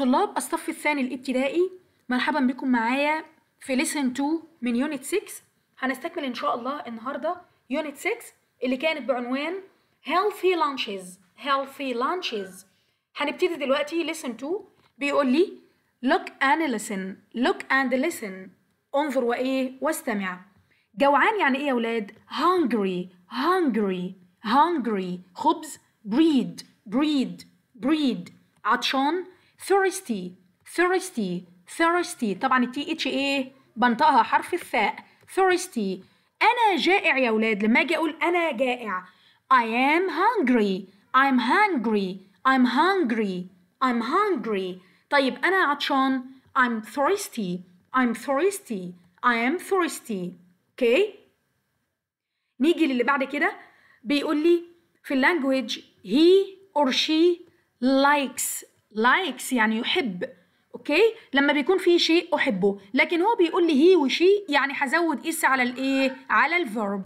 طلاب الصف الثاني الابتدائي مرحبا بكم معايا في ليسن 2 من يونت 6 هنستكمل ان شاء الله النهارده يونت 6 اللي كانت بعنوان healthy lunches healthy lunches هنبتدي دلوقتي ليسن 2 بيقول لي look and listen look and listen انظر وايه واستمع جوعان يعني ايه يا اولاد hungry hungry hungry خبز breed breed breed عطشان thirsty thirsty thirsty طبعا التي اتش ايه بنطقها حرف الثاء thirsty انا جائع يا ولاد لما اجي اقول انا جائع I am hungry I'm hungry I'm hungry I'm hungry طيب انا عطشان I'm thirsty I'm thirsty I am thirsty okay نيجي للي بعد كده بيقول لي في اللانجوج he or she likes لايكس يعني يحب اوكي لما بيكون في شيء احبه لكن هو بيقول لي هي وشي يعني هزود اس على الايه على الفيرب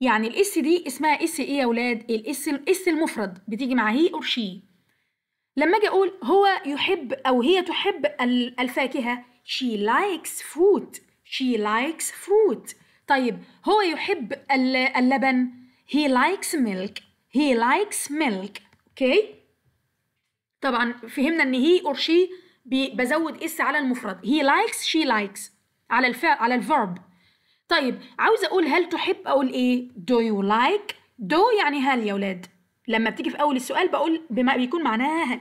يعني الاس دي اسمها اس ايه يا اولاد الاس الاس المفرد بتيجي مع هي اور شي لما اجي اقول هو يحب او هي تحب الفاكهه she likes fruit she likes fruit طيب هو يحب اللبن he likes milk he likes milk اوكي okay? طبعا فهمنا ان هي اور شي بزود اس على المفرد هي لايكس شي لايكس على الف على الفيرب طيب عاوزه اقول هل تحب اقول ايه دو يو لايك دو يعني هل يا ولاد لما بتيجي في اول السؤال بقول بما بيكون معناها هل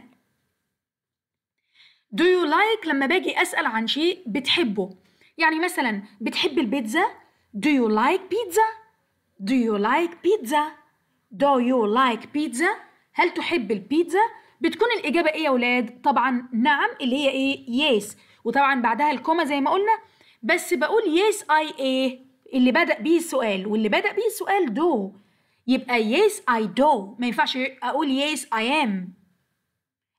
دو يو لايك لما باجي اسال عن شيء بتحبه يعني مثلا بتحب البيتزا دو يو لايك بيتزا دو يو لايك بيتزا دو يو لايك بيتزا هل تحب البيتزا؟ بتكون الاجابه ايه يا ولاد طبعا نعم اللي هي ايه يس وطبعا بعدها الكوما زي ما قلنا بس بقول يس اي ايه اللي بدا بيه السؤال واللي بدا بيه السؤال دو يبقى يس اي دو ما ينفعش اقول يس اي ام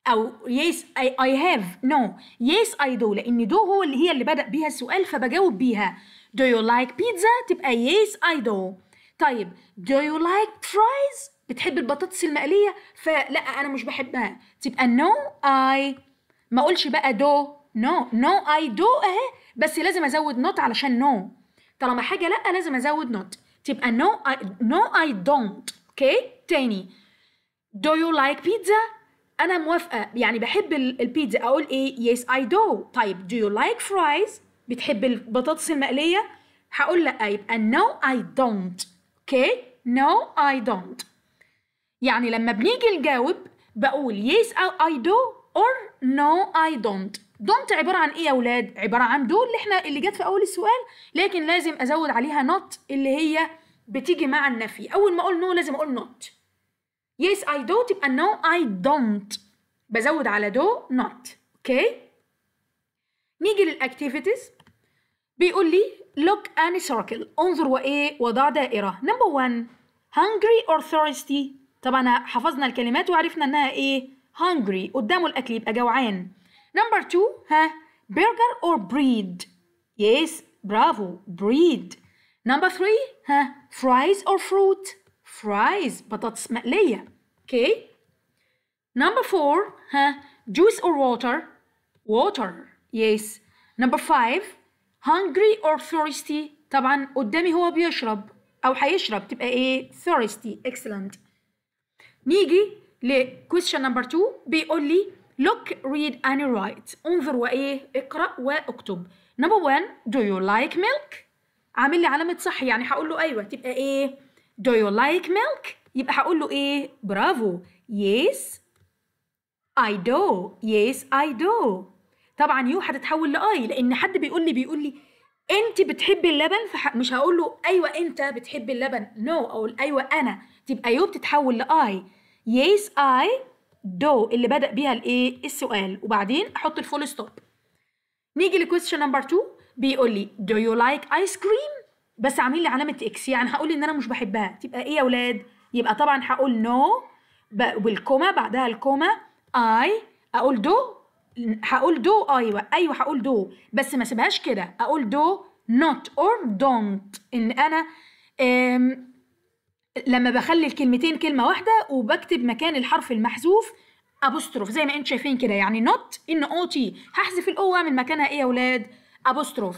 او يس اي اي هاف نو يس اي دو لان دو هو اللي هي اللي بدا بيها السؤال فبجاوب بيها do you like pizza تبقى yes I do طيب do you like fries بتحب البطاطس المقلية فلا أنا مش بحبها تبقى no I ما أقولش بقى do no no I do أهي بس لازم أزود not علشان no طالما حاجة لأ لازم أزود not تبقى no I, no I don't أوكي okay? تاني do you like pizza أنا موافقة يعني بحب البيتزا أقول إيه yes I do طيب do you like fries بتحب البطاطس المقلية هقول لأ يبقى no I don't Okay, نو اي دونت يعني لما بنيجي نجاوب بقول يس اي دو اور نو اي دونت دونت عبارة عن إيه يا أولاد؟ عبارة عن دول اللي إحنا اللي جت في أول السؤال لكن لازم أزود عليها نوت اللي هي بتيجي مع النفي. أول ما أقول no لازم أقول نوت يس أي دو تبقى نو أي دونت بزود على دو نوت أوكي؟ نيجي للأكتيفيتيز بيقول لي look and circle انظر وايه وضع دائره number one hungry or thirsty طبعا حفظنا الكلمات وعرفنا انها ايه hungry قدامه الاكل يبقى جوعان number two ها burger or bread yes برافو bread number three ها fries or fruit fries بطاطس مقليه okay. number four ها juice or water water yes number five hungry or thirsty طبعا قدامي هو بيشرب او هيشرب تبقى ايه thirsty excellent نيجي ل question number two بيقول لي look read and write انظر وايه اقرا واكتب number one do you like milk عامل لي علامه صح يعني هقول له ايوه تبقى ايه do you like milk يبقى هقول له ايه برافو yes I do yes I do طبعا يو هتتحول لاي لان حد بيقول لي بيقول لي انت بتحبي اللبن فمش هقول له ايوه انت بتحبي اللبن نو no. اقول ايوه انا تبقى يو بتتحول لاي يس اي دو اللي بدا بيها الايه السؤال وبعدين احط الفول ستوب نيجي لكويستشن نمبر 2 بيقول لي دو يو لايك ايس كريم بس عامل لي علامه اكس يعني هقول ان انا مش بحبها تبقى ايه يا اولاد يبقى طبعا هقول نو no. والكوما بعدها الكوما اي اقول دو هقول دو ايوه ايوه هقول دو بس ما سيبهاش كده اقول دو نوت اور دونت ان انا لما بخلي الكلمتين كلمه واحده وبكتب مكان الحرف المحذوف ابوستروف زي ما انتم شايفين كده يعني نوت ان او تي هحذف الاو من مكانها ايه يا اولاد ابوستروف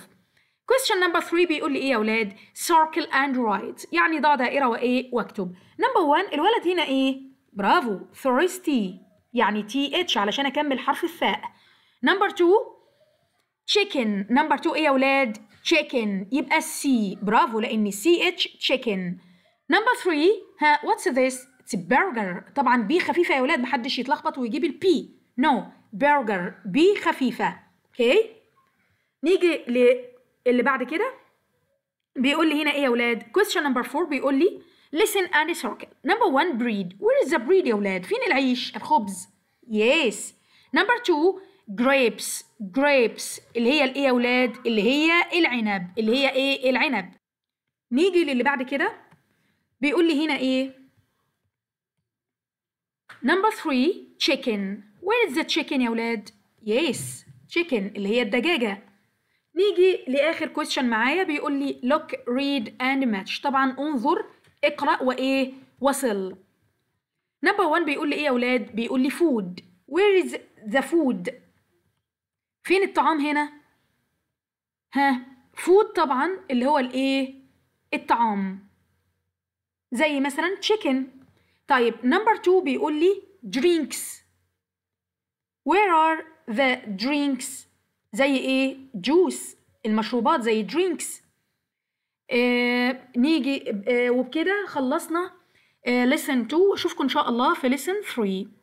question number 3 بيقول لي ايه يا اولاد circle and write يعني ضع دائره وايه واكتب number 1 الولد هنا ايه برافو thirsty يعني تي اتش علشان اكمل حرف الفاء نمبر 2 تشيكن نمبر 2 ايه يا ولاد تشيكن يبقى السي برافو لان السي اتش تشيكن نمبر 3 ها واتس ذس اتس برجر طبعا بي خفيفه يا ولاد محدش يتلخبط ويجيب البي نو برجر بي خفيفه اوكي okay. نيجي للي بعد كده بيقول لي هنا ايه يا ولاد كويستشن نمبر 4 بيقول لي Listen and circle. Number one, breed. Where is the breed يا ولاد؟ فين العيش؟ الخبز. Yes. Number two, grapes. Grapes اللي هي الايه يا ولاد؟ اللي هي العنب، اللي هي ايه؟ العنب. نيجي للي بعد كده. بيقول لي هنا ايه؟ Number three, chicken. Where is the chicken يا ولاد؟ Yes, chicken اللي هي الدجاجة. نيجي لآخر question معايا بيقول لي look, read and match. طبعا انظر اقرأ وإيه وصل نمبر 1 بيقول لي إيه يا أولاد بيقول لي food where is the food فين الطعام هنا ها food طبعا اللي هو الإيه الطعام زي مثلا chicken طيب نمبر 2 بيقول لي drinks where are the drinks زي ايه juice المشروبات زي drinks آه، نيجي آه، وبكده خلصنا ليسن آه، 2 اشوفكم ان شاء الله في ليسن 3